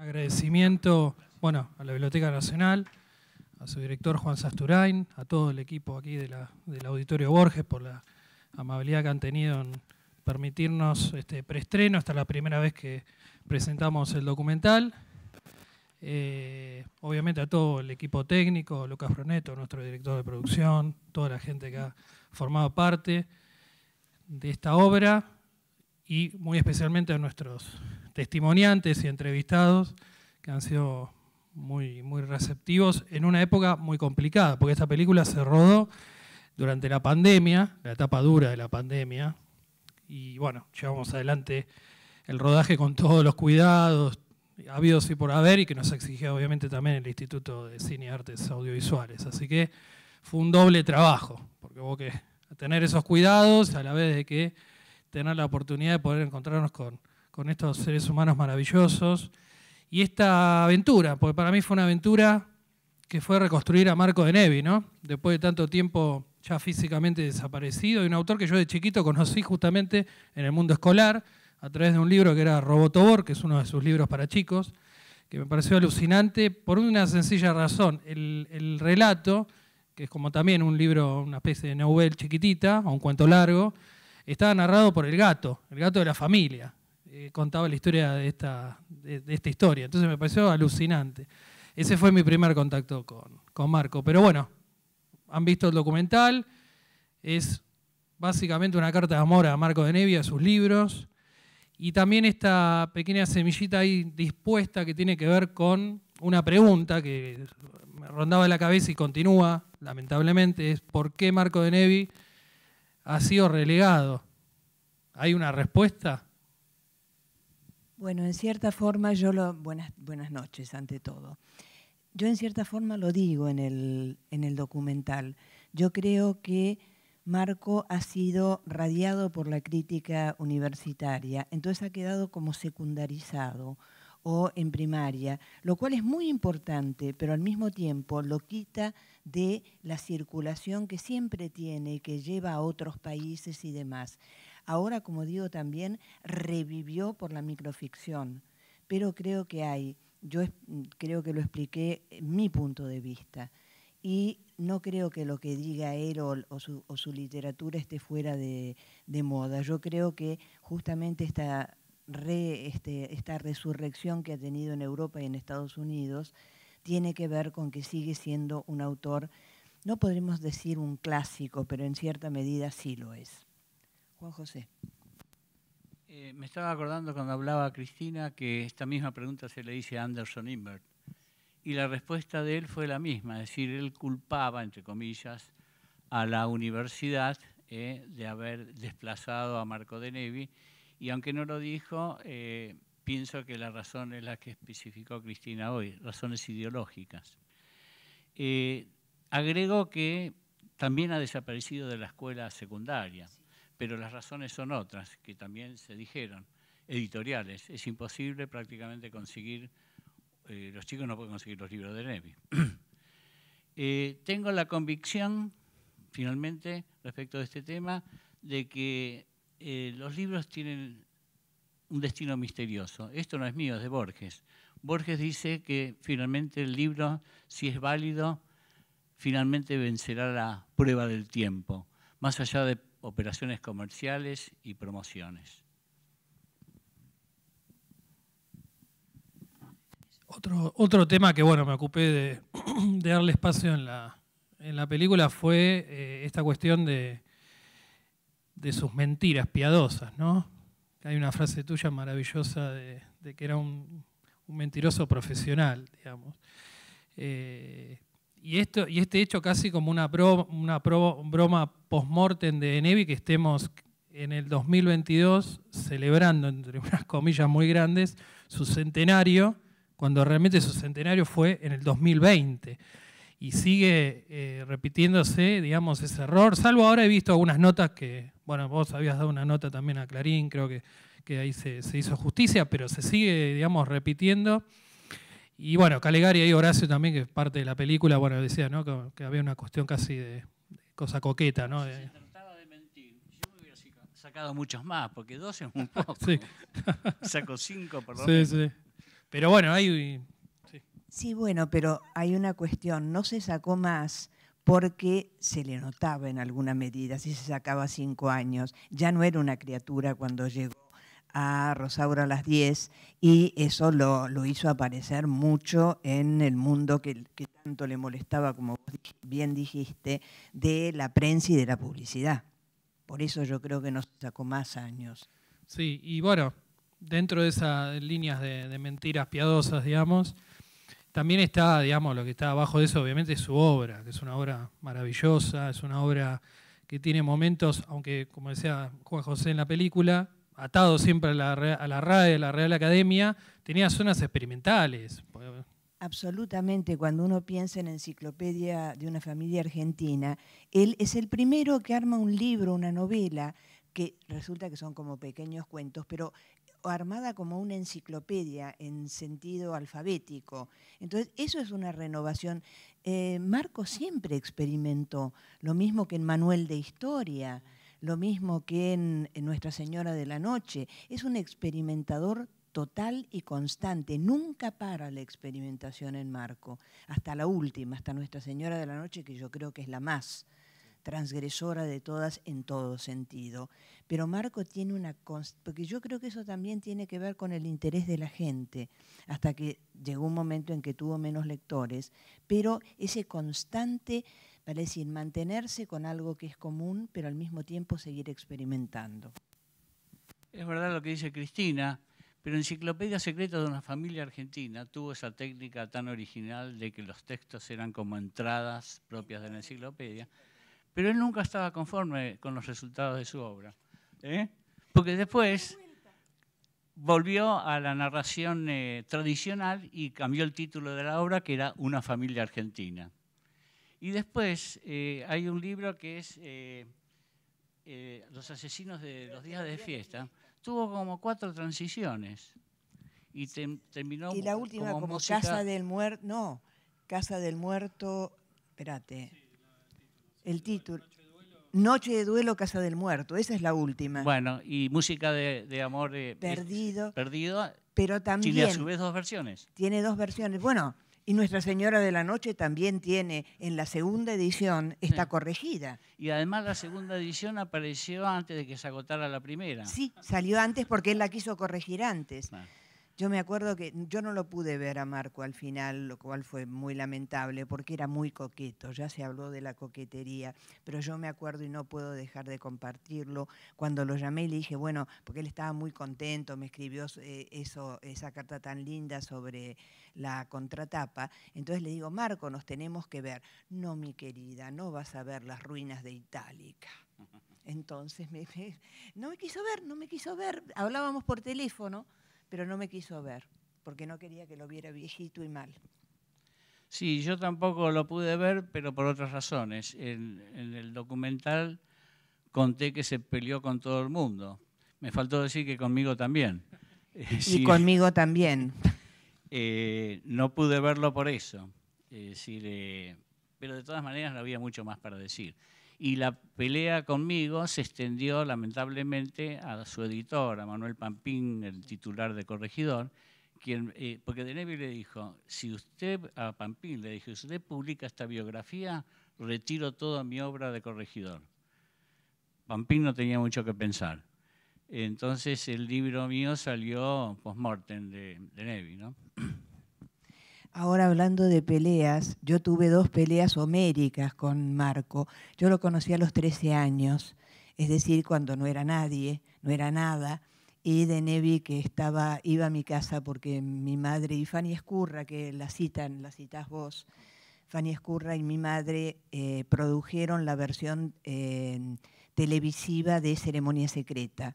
Agradecimiento, bueno, a la Biblioteca Nacional, a su director Juan Sasturain, a todo el equipo aquí del Auditorio Borges por la amabilidad que han tenido en permitirnos este preestreno. Esta es la primera vez que presentamos el documental. Eh, obviamente a todo el equipo técnico, Lucas Froneto, nuestro director de producción, toda la gente que ha formado parte de esta obra y muy especialmente a nuestros testimoniantes y entrevistados que han sido muy, muy receptivos en una época muy complicada, porque esta película se rodó durante la pandemia, la etapa dura de la pandemia, y bueno, llevamos adelante el rodaje con todos los cuidados habidos y por haber, y que nos exigía obviamente también el Instituto de Cine y Artes Audiovisuales. Así que fue un doble trabajo, porque hubo que tener esos cuidados a la vez de que tener la oportunidad de poder encontrarnos con, con estos seres humanos maravillosos. Y esta aventura, porque para mí fue una aventura que fue reconstruir a Marco de Nevi, ¿no? Después de tanto tiempo ya físicamente desaparecido, y un autor que yo de chiquito conocí justamente en el mundo escolar, a través de un libro que era Robotobor, que es uno de sus libros para chicos, que me pareció alucinante por una sencilla razón. El, el, relato, que es como también un libro, una especie de novel chiquitita, o un cuento largo, estaba narrado por el gato, el gato de la familia. Eh, contaba la historia de esta, de, esta historia. Entonces me pareció alucinante. Ese fue mi primer contacto con, Marco. Pero bueno, han visto el documental. Es básicamente una carta de amor a Marco de Nevi, a sus libros. Y también esta pequeña semillita ahí dispuesta que tiene que ver con una pregunta que me rondaba la cabeza y continúa, lamentablemente, es por qué Marco de Nevi ha sido relegado. ¿Hay una respuesta? Bueno, en cierta forma yo lo... Buenas, buenas noches, ante todo. Yo en cierta forma lo digo en en el documental. Yo creo que Marco ha sido radiado por la crítica universitaria, entonces ha quedado como secundarizado o en primaria, lo cual es muy importante, pero al mismo tiempo lo quita de la circulación que siempre tiene que lleva a otros países y demás. Ahora, como digo, también revivió por la microficción, pero creo que hay, yo creo que lo expliqué mi punto de vista, y no creo que lo que diga él o, su, literatura esté fuera de, moda. Yo creo que justamente este, esta resurrección que ha tenido en Europa y en Estados Unidos, tiene que ver con que sigue siendo un autor, no podremos decir un clásico, pero en cierta medida sí lo es. Juan José. Eh, me estaba acordando cuando hablaba Cristina que esta misma pregunta se le dice a Anderson Invert y la respuesta de él fue la misma, es decir, él culpaba, entre comillas, a la universidad eh, de haber desplazado a Marco de Nevi y aunque no lo dijo, eh, pienso que la razón es la que especificó Cristina hoy, razones ideológicas. Eh, agrego que también ha desaparecido de la escuela secundaria, pero las razones son otras, que también se dijeron, editoriales. Es imposible prácticamente conseguir, eh, los chicos no pueden conseguir los libros de Nevi. Eh, tengo la convicción, finalmente, respecto de este tema, de que los libros tienen un destino misterioso. Esto no es mío, es de Borges. Borges dice que finalmente el libro, si es válido, finalmente vencerá la prueba del tiempo, más allá de operaciones comerciales y promociones. Otro, otro tema que bueno, me ocupé de, darle espacio en la, película fue eh, esta cuestión de, de sus mentiras piadosas, ¿no? hay una frase tuya maravillosa de, que era un, mentiroso profesional, digamos. Eh, y, este hecho casi como una, broma post-mortem de Enevi que estemos en el 2022 celebrando, entre unas comillas muy grandes, su centenario, cuando realmente su centenario fue en el 2020. Y sigue eh, repitiéndose, digamos, ese error, salvo ahora he visto algunas notas que bueno, vos habías dado una nota también a Clarín, creo que, que ahí se, se, hizo justicia, pero se sigue, digamos, repitiendo. Y bueno, Calegari y Horacio también, que es parte de la película, bueno, decía, ¿no? Que, había una cuestión casi de, cosa coqueta, ¿no? Se trataba de mentir. Yo me hubiera sacado muchos más, porque dos es un poco. Sí. Saco cinco, perdón. Sí, sí. Pero bueno, hay... sí, bueno, pero hay una cuestión. No se sacó más porque se le notaba en alguna medida, si se sacaba cinco años, ya no era una criatura cuando llegó a Rosaura a las 10 y eso lo, hizo aparecer mucho en el mundo que, tanto le molestaba, como bien dijiste, de la prensa y de la publicidad. Por eso yo creo que se sacó más años. Sí, y bueno, dentro de esas líneas de mentiras piadosas, digamos, también está, digamos, lo que está abajo de eso, obviamente, es su obra, que es una obra maravillosa, es una obra que tiene momentos, aunque, como decía Juan José en la película, atado siempre a la, a la a la Real Academia, tenía zonas experimentales. Absolutamente, cuando uno piensa en Enciclopedia de una familia argentina, él es el primero que arma un libro, una novela, que resulta que son como pequeños cuentos, pero armada como una enciclopedia en sentido alfabético. Entonces, eso es una renovación. Eh, Marco siempre experimentó lo mismo que en Manuel de Historia, lo mismo que en, en Nuestra Señora de la Noche. Es un experimentador total y constante. Nunca para la experimentación en Marco, hasta la última, hasta Nuestra Señora de la Noche, que yo creo que es la más transgresora de todas en todo sentido. Pero Marco tiene una... porque yo creo que eso también tiene que ver con el interés de la gente, hasta que llegó un momento en que tuvo menos lectores, pero ese constante, parece, decir, mantenerse con algo que es común, pero al mismo tiempo seguir experimentando. Es verdad lo que dice Cristina, pero Enciclopedia Secreta de una familia argentina tuvo esa técnica tan original de que los textos eran como entradas propias de la enciclopedia. Pero él nunca estaba conforme con los resultados de su obra. ¿eh? Porque después volvió a la narración eh, tradicional y cambió el título de la obra, que era Una familia argentina. Y después eh, hay un libro que es Los asesinos de los días de fiesta. Tuvo como cuatro transiciones y terminó... Y la última como, Casa del Muerto, no, Casa del Muerto, espérate, el título. Noche de duelo, Casa del Muerto, esa es la última. Bueno, y música de, amor eh, perdido. perdido. Pero también. Tiene a su vez dos versiones. Tiene dos versiones. Bueno, y Nuestra Señora de la Noche también tiene, en la segunda edición, está corregida. Y además la segunda edición apareció antes de que se agotara la primera. Sí, salió antes porque él la quiso corregir antes. Yo me acuerdo que yo no lo pude ver a Marco al final, lo cual fue muy lamentable porque era muy coqueto, ya se habló de la coquetería, pero yo me acuerdo y no puedo dejar de compartirlo. Cuando lo llamé le dije, bueno, porque él estaba muy contento, me escribió eh, eso, esa carta tan linda sobre la contratapa, entonces le digo, Marco, nos tenemos que ver. No, mi querida, no vas a ver las ruinas de Itálica. Entonces no me quiso ver, no me quiso ver. Hablábamos por teléfono pero no me quiso ver, porque no quería que lo viera viejito y mal. Sí, yo tampoco lo pude ver, pero por otras razones. En, el documental conté que se peleó con todo el mundo. Me faltó decir que conmigo también. Y conmigo también. Eh, no pude verlo por eso. Es decir, eh, pero de todas maneras no había mucho más para decir y la pelea conmigo se extendió lamentablemente a su editor, a Manuel Pampín, el titular de Corregidor, quien, eh, porque De Nevi le dijo, si usted, a Pampín le dijo, si usted publica esta biografía, retiro toda mi obra de Corregidor. Pampín no tenía mucho que pensar. Entonces el libro mío salió post-mortem de, de Nevi, ¿no? Ahora hablando de peleas, yo tuve dos peleas homéricas con Marco. Yo lo conocí a los 13 años, es decir, cuando no era nadie, no era nada. Y de Nevi que estaba, iba a mi casa porque mi madre y Fanny Escurra, que la citan, la citas vos, Fanny Escurra y mi madre eh, produjeron la versión eh, televisiva de Ceremonia Secreta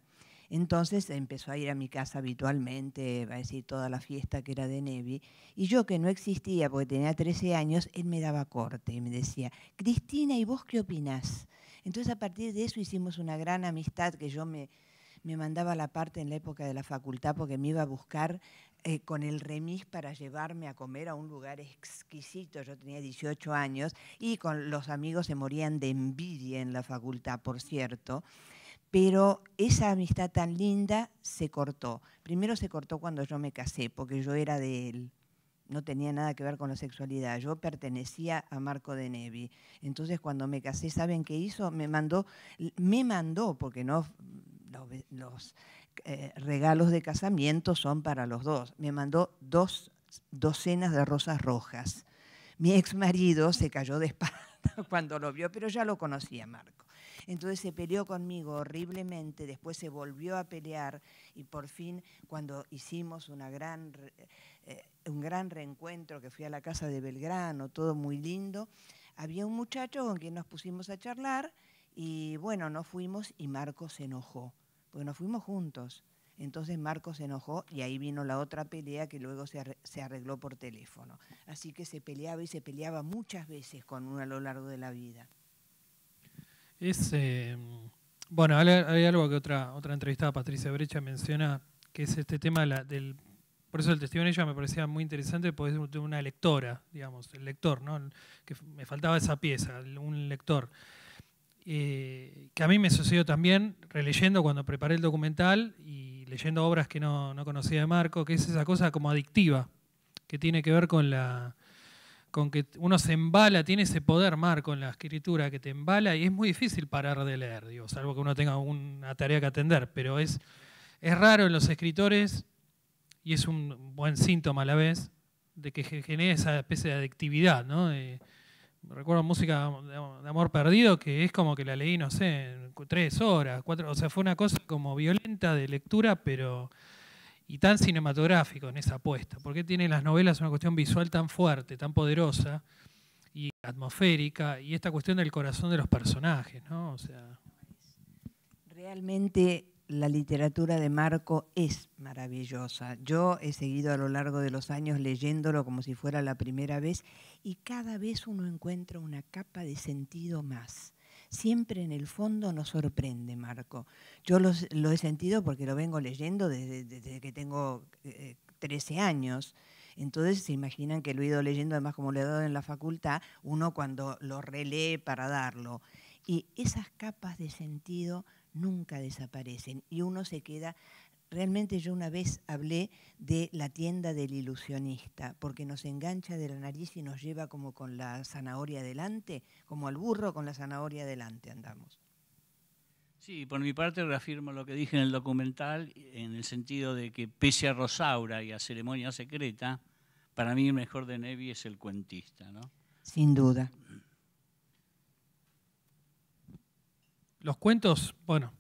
entonces empezó a ir a mi casa habitualmente, va a decir, toda la fiesta que era de Nevi. Y yo que no existía porque tenía 13 años, él me daba corte y me decía, Cristina, ¿y vos qué opinás? Entonces a partir de eso hicimos una gran amistad que yo me, mandaba a la parte en la época de la facultad porque me iba a buscar eh, con el remis para llevarme a comer a un lugar exquisito. Yo tenía 18 años y con los amigos se morían de envidia en la facultad, por cierto pero esa amistad tan linda se cortó. Primero se cortó cuando yo me casé, porque yo era de él. No tenía nada que ver con la sexualidad. Yo pertenecía a Marco de Nevi. Entonces, cuando me casé, ¿saben qué hizo? Me mandó, me mandó, porque no los, eh, regalos de casamiento son para los dos. Me mandó dos docenas de rosas rojas. Mi ex marido se cayó de espalda cuando lo vio, pero ya lo conocía Marco. Entonces se peleó conmigo horriblemente, después se volvió a pelear y por fin cuando hicimos eh, un gran reencuentro que fui a la casa de Belgrano, todo muy lindo, había un muchacho con quien nos pusimos a charlar y bueno, nos fuimos y Marcos se enojó, porque nos fuimos juntos. Entonces Marcos se enojó y ahí vino la otra pelea que luego se arregló por teléfono. Así que se peleaba y se peleaba muchas veces con uno a lo largo de la vida. Es, em, bueno, hay, algo que otra, otra entrevistada, Patricia Brecha, menciona, que es este tema del... Por eso el testimonio ella me parecía muy interesante, porque es una lectora, digamos, el lector, ¿no? Que me faltaba esa pieza, un lector. Eh, que a mí me sucedió también releyendo cuando preparé el documental y leyendo obras que no, no, conocía de Marco, que es esa cosa como adictiva, que tiene que ver con la, con que uno se embala, tiene ese poder, Marco, en la escritura que te embala y es muy difícil parar de leer, digo, salvo que uno tenga una tarea que atender, pero es, es raro en los escritores y es un buen síntoma a la vez de que genera esa especie de adictividad, ¿no? recuerdo música de amor perdido que es como que la leí, no sé, tres horas, cuatro, o sea, fue una cosa como violenta de lectura, pero y tan cinematográfico en esa apuesta. ¿Por qué tiene las novelas una cuestión visual tan fuerte, tan poderosa y atmosférica y esta cuestión del corazón de los personajes? ¿no? O sea... Realmente la literatura de Marco es maravillosa. Yo he seguido a lo largo de los años leyéndolo como si fuera la primera vez y cada vez uno encuentra una capa de sentido más siempre en el fondo nos sorprende, Marco. Yo lo he sentido porque lo vengo leyendo desde, que tengo 13 eh, años. Entonces se imaginan que lo he ido leyendo, además como lo he dado en la facultad, uno cuando lo relee para darlo. Y esas capas de sentido nunca desaparecen y uno se queda Realmente yo una vez hablé de la tienda del ilusionista, porque nos engancha de la nariz y nos lleva como con la zanahoria adelante, como al burro con la zanahoria adelante andamos. Sí, por mi parte reafirmo lo que dije en el documental, en el sentido de que pese a Rosaura y a Ceremonia Secreta, para mí el mejor de Nevi es el cuentista, ¿no? Sin duda. Los cuentos, bueno,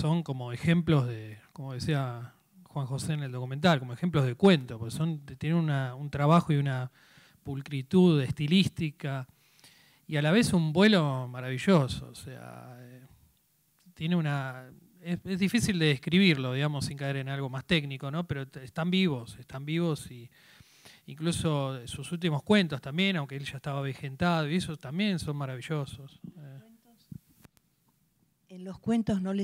son como ejemplos de, como decía Juan José en el documental, como ejemplos de cuento, porque son, tienen una, un trabajo y una pulcritud estilística y a la vez un vuelo maravilloso. O sea, eh, tiene una. Es, difícil de describirlo, digamos, sin caer en algo más técnico, ¿no? Pero están vivos, están vivos y incluso sus últimos cuentos también, aunque él ya estaba vejentado y eso también son maravillosos. Eh. En los cuentos no,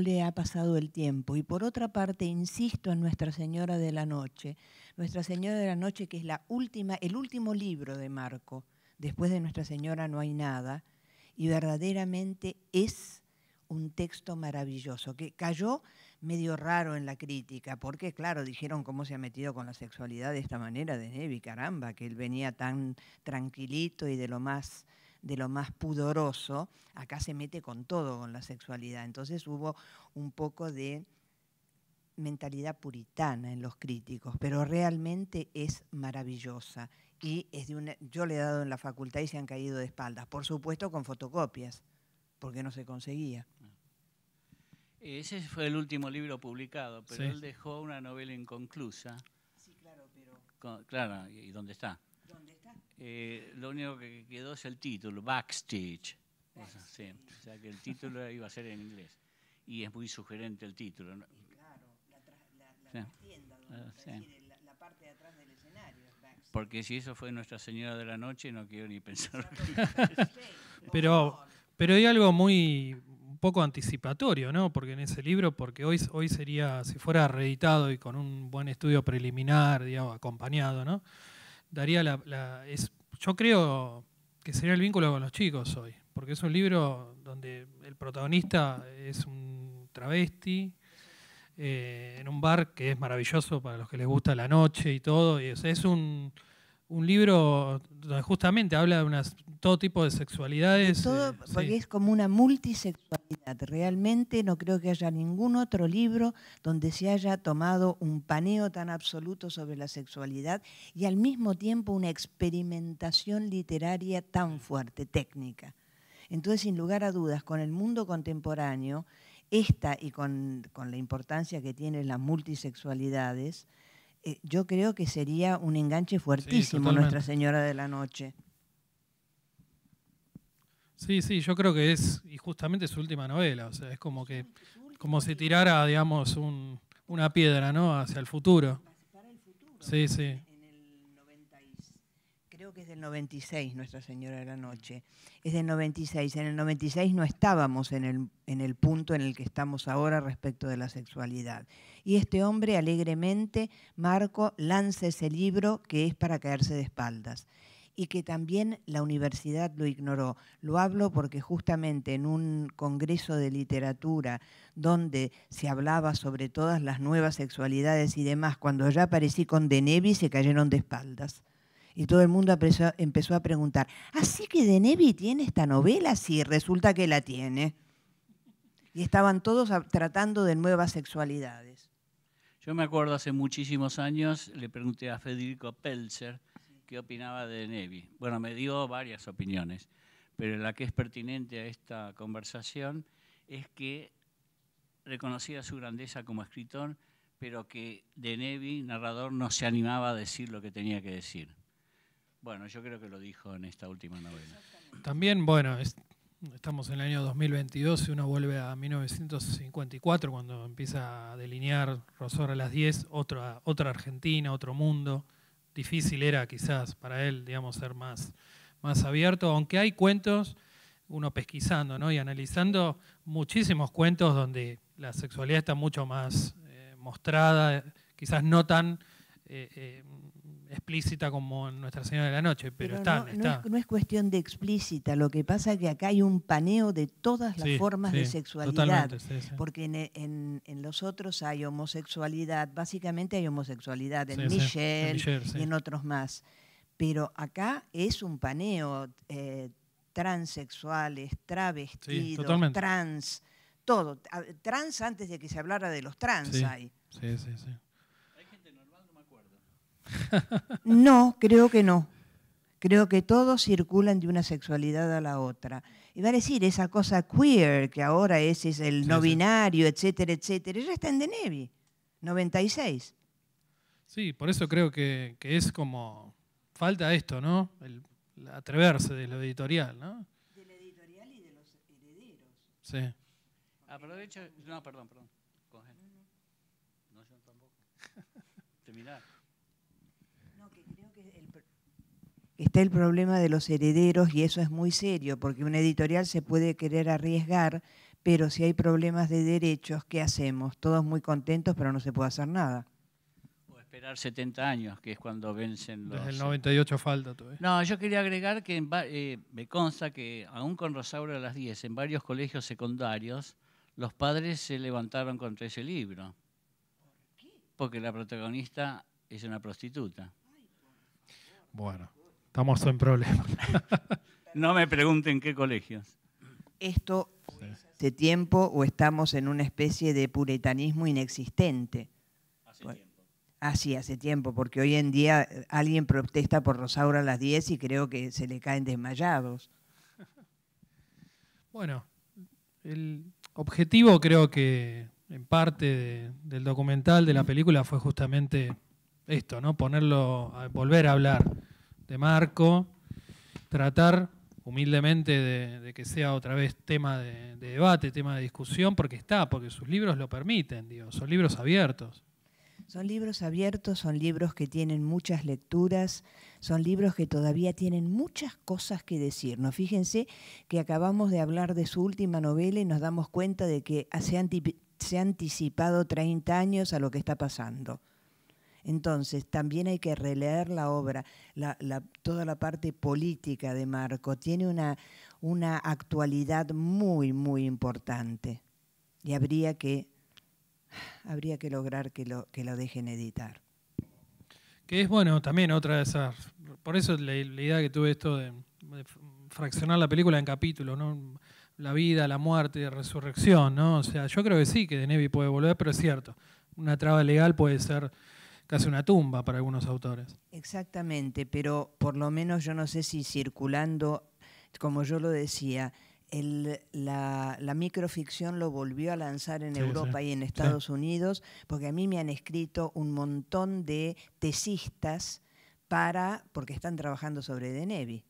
le ha pasado el tiempo. Y por otra parte, insisto en Nuestra Señora de la Noche. Nuestra Señora de la Noche, que es la última, el último libro de Marco. Después de Nuestra Señora no hay nada. Y verdaderamente es un texto maravilloso, que cayó medio raro en la crítica, porque claro, dijeron cómo se ha metido con la sexualidad de esta manera de Nevi, caramba, que él venía tan tranquilito y de lo más de lo más pudoroso, acá se mete con todo, con la sexualidad. Entonces hubo un poco de mentalidad puritana en los críticos, pero realmente es maravillosa. Y es de una, yo le he dado en la facultad y se han caído de espaldas, por supuesto con fotocopias, porque no se conseguía. Eh, ese fue el último libro publicado, pero él dejó una novela inconclusa. Sí, claro, pero... claro, ¿y dónde está? Eh, lo único que quedó es el título, Backstage. o sea que el título iba a ser en inglés. Y es muy sugerente el título. claro, la, la, parte de atrás del escenario. Porque si eso fue Nuestra Señora de la Noche, no quiero ni pensar. pero, pero hay algo muy, poco anticipatorio, ¿no? Porque en ese libro, porque hoy, hoy sería, si fuera reeditado y con un buen estudio preliminar, digamos, acompañado, ¿no? daría la, la es, yo creo que sería el vínculo con los chicos hoy, porque es un libro donde el protagonista es un travesti eh, en un bar que es maravilloso para los que les gusta la noche y todo, y, es un un libro donde justamente habla de todo tipo de sexualidades. Eh, porque es como una multisexualidad. Realmente no creo que haya ningún otro libro donde se haya tomado un paneo tan absoluto sobre la sexualidad y al mismo tiempo una experimentación literaria tan fuerte, técnica. Entonces, sin lugar a dudas, con el mundo contemporáneo, esta y con, con la importancia que tienen las multisexualidades, eh, yo creo que sería un enganche fuertísimo Nuestra Señora de la Noche. Sí, sí, yo creo que es, y justamente su última novela, o sea, es como que, como si tirara, digamos, una piedra, ¿no? Hacia el futuro. Sí, sí que es del 96, Nuestra Señora de la Noche. Es del 96. En el 96 no estábamos en el, en el punto en el que estamos ahora respecto de la sexualidad. Y este hombre alegremente, Marco, lanza ese libro que es para caerse de espaldas y que también la universidad lo ignoró. Lo hablo porque justamente en un congreso de literatura donde se hablaba sobre todas las nuevas sexualidades y demás, cuando ya aparecí con Denevi se cayeron de espaldas. Y todo el mundo empezó a preguntar, ¿así que de Nevi tiene esta novela? Sí, resulta que la tiene. Y estaban todos tratando de nuevas sexualidades. Yo me acuerdo hace muchísimos años, le pregunté a Federico Pelzer qué opinaba de Nevi. Bueno, me dio varias opiniones, pero la que es pertinente a esta conversación es que reconocía su grandeza como escritor, pero que De narrador, no se animaba a decir lo que tenía que decir. Bueno, yo creo que lo dijo en esta última novela. También, bueno, estamos en el año 2022 y uno vuelve a 1954 cuando empieza a delinear Rosor a las 10, otra, otra Argentina, otro mundo. Difícil era quizás para él, digamos, ser más, más abierto, aunque hay cuentos, uno pesquisando ¿no? y analizando muchísimos cuentos donde la sexualidad está mucho más eh, mostrada, quizás no tan... Eh, eh, explícita como en Nuestra Señora de la Noche, pero, está. no, es, cuestión de explícita, lo que pasa es que acá hay un paneo de todas las formas de sexualidad. Porque en, los otros hay homosexualidad, básicamente hay homosexualidad en Michel, y en otros más. Pero acá es un paneo, eh, transexuales, travestidos, trans, todo. Trans antes de que se hablara de los trans hay. Sí, sí, sí. No, creo que no. Creo que todos circulan de una sexualidad a la otra. Y va a decir, esa cosa queer, que ahora es, es el no binario, etcétera, etcétera, ya está en Denevi, 96. Sí, por eso creo que, que es como, falta esto, ¿no? El, atreverse de lo editorial, ¿no? Del editorial y de los herederos. Sí. Aprovecho, ah, no, perdón, perdón. No, yo tampoco. está el problema de los herederos y eso es muy serio, porque una editorial se puede querer arriesgar, pero si hay problemas de derechos, ¿qué hacemos? Todos muy contentos, pero no se puede hacer nada. O esperar 70 años, que es cuando vencen los... Desde el 98 falta todavía. No, yo quería agregar que eh, me consta que aún con Rosaura a las 10, en varios colegios secundarios, los padres se levantaron contra ese libro. Porque la protagonista es una prostituta. Bueno. Estamos en problemas. no me pregunten qué colegios. Esto hace tiempo o estamos en una especie de puritanismo inexistente. Hace tiempo. Ah, sí, hace tiempo, porque hoy en día eh, alguien protesta por Rosaura a las 10 y creo que se le caen desmayados. Bueno, el objetivo creo que en parte del documental, de la mm. película, fue justamente esto, ¿no? Ponerlo, volver a hablar de Marco, tratar humildemente de, que sea otra vez tema de, debate, tema de discusión, porque está, porque sus libros lo permiten, son libros abiertos. Son libros abiertos, son libros que tienen muchas lecturas, son libros que todavía tienen muchas cosas que decirnos. Fíjense que acabamos de hablar de su última novela y nos damos cuenta de que se ha anticipado 30 años a lo que está pasando. Entonces, también hay que releer la obra, toda la parte política de Marco. Tiene una, actualidad muy, muy importante. Y habría que, habría que lograr que lo, que lo dejen editar. Que es, bueno, también otra de esas... Por eso la, idea que tuve esto de, fraccionar la película en capítulos, ¿no? La vida, la muerte, la resurrección, ¿no? O sea, yo creo que sí, que De Nevi puede volver, pero es cierto. Una traba legal puede ser casi una tumba para algunos autores. Exactamente, pero por lo menos yo no sé si circulando, como yo lo decía, la, la, microficción lo volvió a lanzar en Europa y en Estados Unidos, porque a mí me han escrito un montón de tesistas para, porque están trabajando sobre Denevi.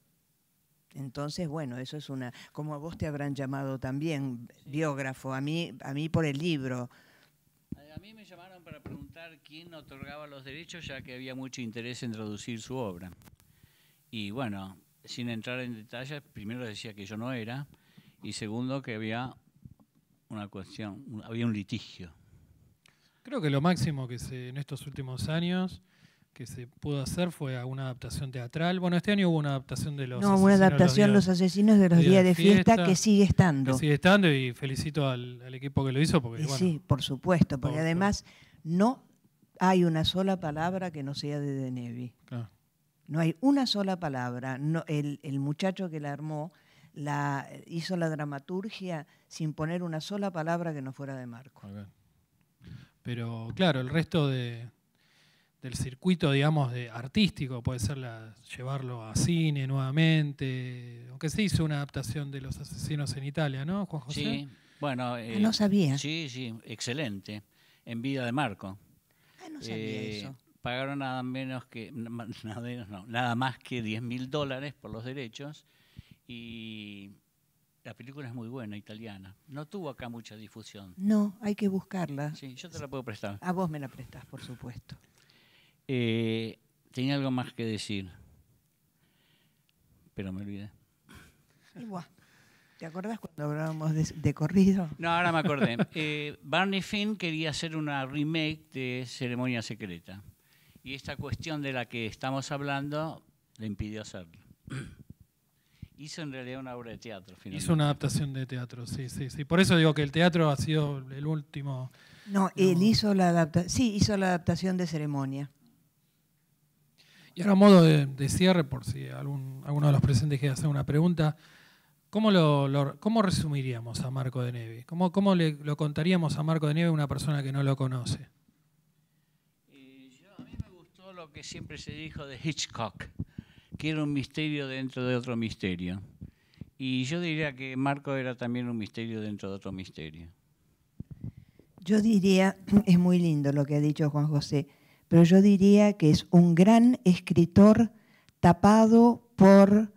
Entonces, bueno, eso es una, como a vos te habrán llamado también biógrafo, a mí, a mí por el libro, para preguntar quién otorgaba los derechos, ya que había mucho interés en traducir su obra. Y bueno, sin entrar en detalles, primero decía que yo no era, y segundo que había una cuestión, había un litigio. Creo que lo máximo que se, en estos últimos años que se pudo hacer fue alguna adaptación teatral. Bueno, este año hubo una adaptación de los. No, una adaptación Los, los asesinos de los días, de fiesta, que sigue estando. sigue estando y felicito al, equipo que lo hizo porque. sí, por supuesto, porque además no hay una sola palabra que no sea de Denevi, No hay una sola palabra. No, el, muchacho que la armó la, eh, hizo la dramaturgia sin poner una sola palabra que no fuera de Marco. Pero claro, el resto del circuito, digamos, de artístico, puede ser la, llevarlo a cine nuevamente, aunque se hizo una adaptación de Los Asesinos en Italia, ¿no, Juan José? Sí, bueno. Ah, no eh, sabía. Sí, sí, excelente en vida de Marco. Ah, no sabía eh, eso. Pagaron nada menos que nada, más que 10 mil dólares por los derechos y la película es muy buena, italiana. No tuvo acá mucha difusión. No, hay que buscarla. Sí, yo te la puedo prestar. A vos me la prestás, por supuesto. Eh, tenía algo más que decir, pero me olvidé. Igual. ¿Te acordás cuando hablábamos de, corrido? No, ahora me acordé. Eh, Barney Finn quería hacer una remake de Ceremonia Secreta. Y esta cuestión de la que estamos hablando le impidió hacerlo. Hizo en realidad una obra de teatro. Hizo una adaptación de teatro, sí, sí, sí. Por eso digo que el teatro ha sido el último. No, él hizo la adaptación. Sí, hizo la adaptación de ceremonia. Y ahora, modo de, cierre, por si alguno de los presentes quiere hacer una pregunta. ¿Cómo, resumiríamos a Marco de Neve? ¿Cómo, le, lo contaríamos a Marco de Neve una persona que no lo conoce? Eh, a mí me gustó lo que siempre se dijo de Hitchcock, que era un misterio dentro de otro misterio. Y yo diría que Marco era también un misterio dentro de otro misterio. Yo diría, es muy lindo lo que ha dicho Juan José, pero yo diría que es un gran escritor tapado por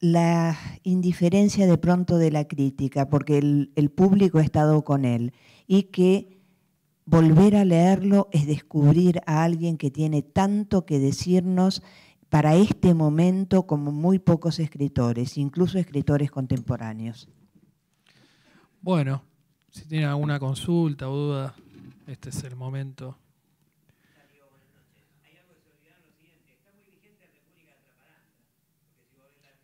la indiferencia de pronto de la crítica, porque el, público ha estado con él, y que volver a leerlo es descubrir a alguien que tiene tanto que decirnos para este momento como muy pocos escritores, incluso escritores contemporáneos. Bueno, si tienen alguna consulta o duda, este es el momento.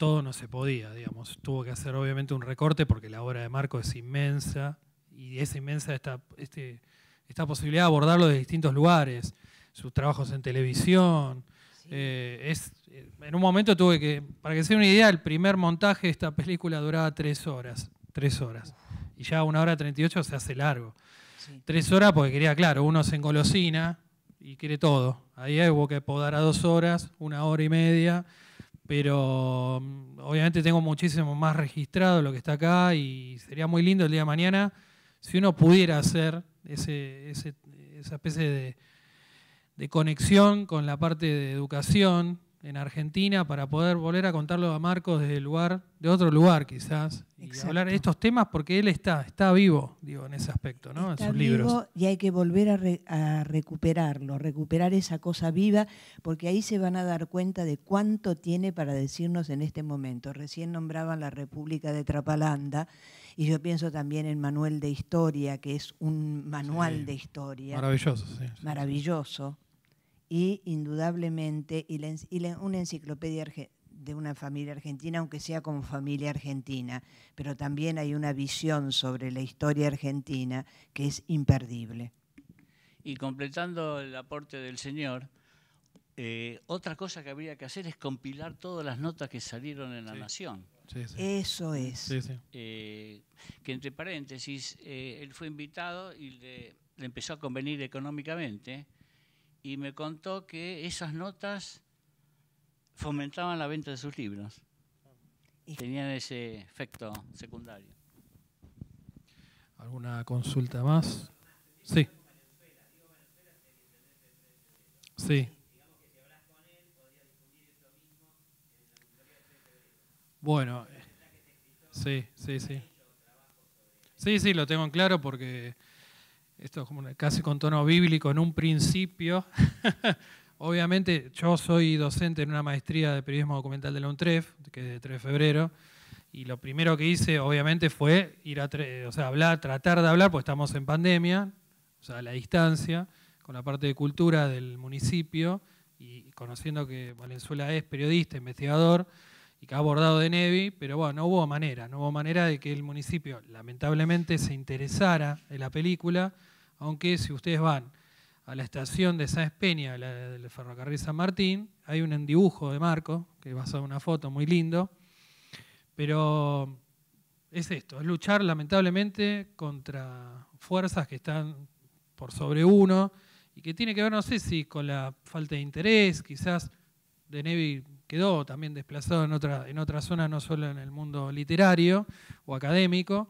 todo no se podía, digamos. Tuvo que hacer obviamente un recorte porque la obra de Marco es inmensa y es inmensa esta, este, posibilidad de abordarlo de distintos lugares, sus trabajos en televisión. Eh, es, eh, en un momento tuve que, para que sea una idea, el primer montaje de esta película duraba tres horas, tres horas. Y ya una hora treinta y ocho se hace largo. Tres horas porque quería, claro, uno se engolosina y quiere todo. Ahí hubo que podar a dos horas, una hora y media pero mm, obviamente tengo muchísimo más registrado lo que está acá y sería muy lindo el día de mañana si uno pudiera hacer ese, esa especie de, de conexión con la parte de educación, en Argentina para poder volver a contarlo a Marcos desde el lugar, de otro lugar quizás, y hablar de estos temas porque él está, está vivo, digo, en ese aspecto, ¿no? Está en sus vivo libros. Y hay que volver a, recuperarlo, recuperar esa cosa viva, porque ahí se van a dar cuenta de cuánto tiene para decirnos en este momento. Recién nombraban la República de Trapalanda, y yo pienso también en Manuel de Historia, que es un manual de historia. Maravilloso, sí. Maravilloso y indudablemente y una enciclopedia de una familia argentina, aunque sea como familia argentina, pero también hay una visión sobre la historia argentina que es imperdible. Y completando el aporte del señor, eh, otra cosa que habría que hacer es compilar todas las notas que salieron en La Nación. Eso es. Eh, que entre paréntesis, eh, él fue invitado y le empezó a convenir económicamente y me contó que esas notas fomentaban la venta de sus libros. Tenían ese efecto secundario. ¿Alguna consulta más? Sí. Sí. Bueno, eh, sí, sí, sí. Sí, sí, lo tengo en claro porque esto es como casi con tono bíblico, en un principio. Obviamente yo soy docente en una maestría de periodismo documental de la UNTREF, que es de 3 de febrero, y lo primero que hice, obviamente, fue ir o sea, hablar, tratar de hablar, pues estamos en pandemia, o sea, a la distancia, con la parte de cultura del municipio, y conociendo que Valenzuela es periodista, investigador, y que ha abordado de Nevi, pero bueno, no hubo manera, no hubo manera de que el municipio, lamentablemente, se interesara en la película, aunque si ustedes van a la estación de Sáenz Peña, la del ferrocarril San Martín, hay un dibujo de Marco, que va a ser una foto muy lindo, pero es esto, es luchar lamentablemente contra fuerzas que están por sobre uno y que tiene que ver, no sé si con la falta de interés, quizás de Nevi quedó también desplazado en otra, en otra zona, no solo en el mundo literario o académico,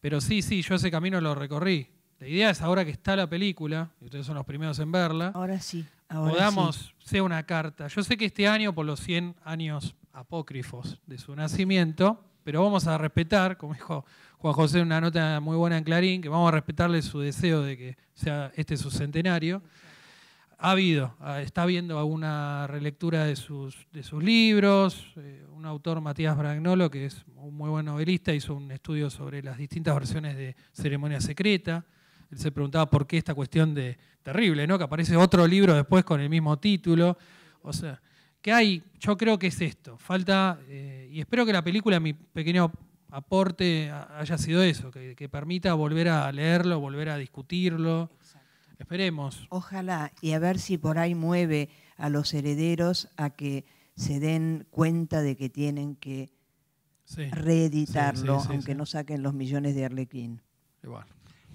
pero sí, sí, yo ese camino lo recorrí, la idea es ahora que está la película, y ustedes son los primeros en verla. Ahora sí, podamos, sea una carta. Yo sé que este año, por los 100 años apócrifos de su nacimiento, pero vamos a respetar, como dijo Juan José en una nota muy buena en Clarín, que vamos a respetarle su deseo de que sea este su centenario. Ha habido, ah, está viendo alguna relectura de sus, de sus libros, eh, un autor, Matías Bragnolo, que es un muy buen novelista, hizo un estudio sobre las distintas versiones de Ceremonia Secreta, él se preguntaba por qué esta cuestión de terrible, ¿no? Que aparece otro libro después con el mismo título. O sea, ¿qué hay? Yo creo que es esto. Falta, eh, y espero que la película, mi pequeño aporte, haya sido eso, que, permita volver a leerlo, volver a discutirlo. Esperemos. Ojalá, y a ver si por ahí mueve a los herederos a que se den cuenta de que tienen que reeditarlo, aunque no saquen los millones de Arlequín. Igual.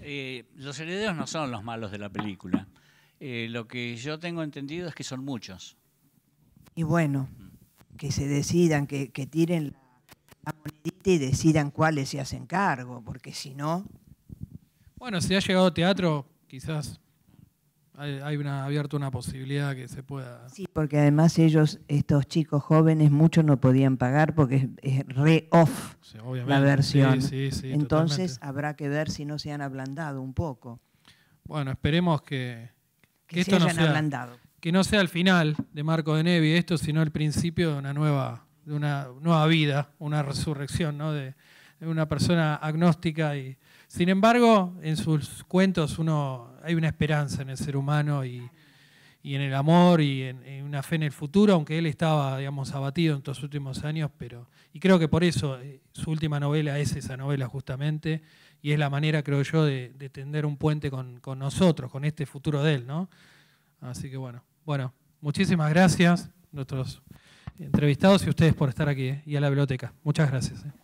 Eh, los herederos no son los malos de la película. Eh, lo que yo tengo entendido es que son muchos. Y bueno, que se decidan, que, que tiren la monedita y decidan cuáles se hacen cargo, porque si no... Bueno, si ha llegado teatro, quizás hay, una, abierta una posibilidad que se pueda. Sí, porque además ellos, estos chicos jóvenes, muchos no podían pagar porque es, re off la versión. Entonces habrá que ver si no se han ablandado un poco. Bueno, esperemos que, que, no sea, el final de Marco de Nevi esto, sino el principio de una nueva, de una nueva vida, una resurrección, ¿no? de una persona agnóstica y sin embargo, en sus cuentos uno, hay una esperanza en el ser humano y, en el amor y en, una fe en el futuro, aunque él estaba, digamos, abatido en estos últimos años, pero y creo que por eso eh, su última novela es esa novela justamente y es la manera, creo yo, de, tender un puente con, nosotros, con este futuro de él, ¿no? Así que bueno, bueno, muchísimas gracias nuestros entrevistados y ustedes por estar aquí eh, y a la biblioteca. Muchas gracias. Eh.